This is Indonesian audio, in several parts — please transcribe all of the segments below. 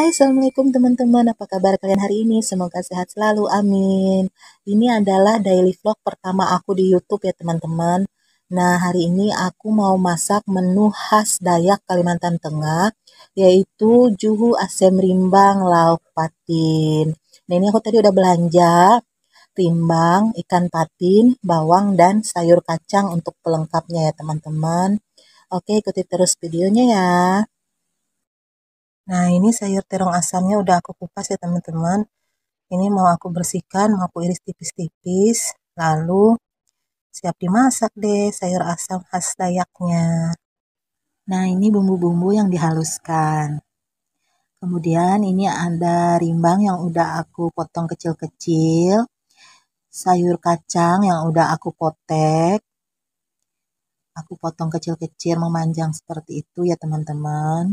Hai, Assalamualaikum teman-teman. Apa kabar kalian hari ini? Semoga sehat selalu. Amin. Ini adalah daily vlog pertama aku di YouTube ya teman-teman. Nah, hari ini aku mau masak menu khas Dayak Kalimantan Tengah, yaitu Juhu Asem Rimbang Lauk Patin. Nah, ini aku tadi udah belanja rimbang, ikan patin, bawang, dan sayur kacang untuk pelengkapnya ya teman-teman. Oke, ikuti terus videonya ya. Nah, ini sayur terong asamnya udah aku kupas ya teman-teman. Ini mau aku bersihkan, mau aku iris tipis-tipis. Lalu siap dimasak deh sayur asam khas Dayaknya. Nah, ini bumbu-bumbu yang dihaluskan. Kemudian ini ada rimbang yang udah aku potong kecil-kecil. Sayur kacang yang udah aku potek. Aku potong kecil-kecil memanjang seperti itu ya teman-teman.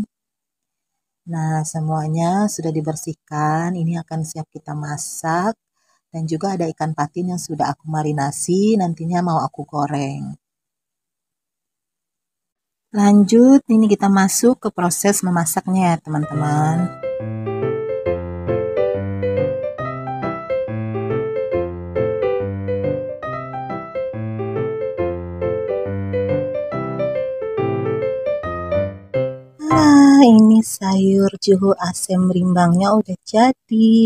Nah, semuanya sudah dibersihkan. Ini akan siap kita masak. Dan juga ada ikan patin yang sudah aku marinasi, nantinya mau aku goreng. Lanjut, ini kita masuk ke proses memasaknya ya teman-teman. ini sayur juhu asem rimbangnya udah jadi.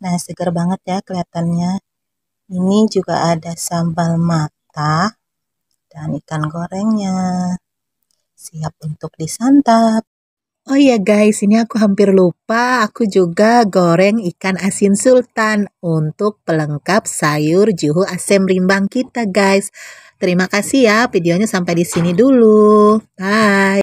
Nah, segar banget ya kelihatannya. Ini juga ada sambal mata dan ikan gorengnya. Siap untuk disantap. Oh iya guys, ini aku hampir lupa. Aku juga goreng ikan asin sultan untuk pelengkap sayur juhu asem rimbang kita guys. Terima kasih ya videonya sampai di sini dulu. Bye.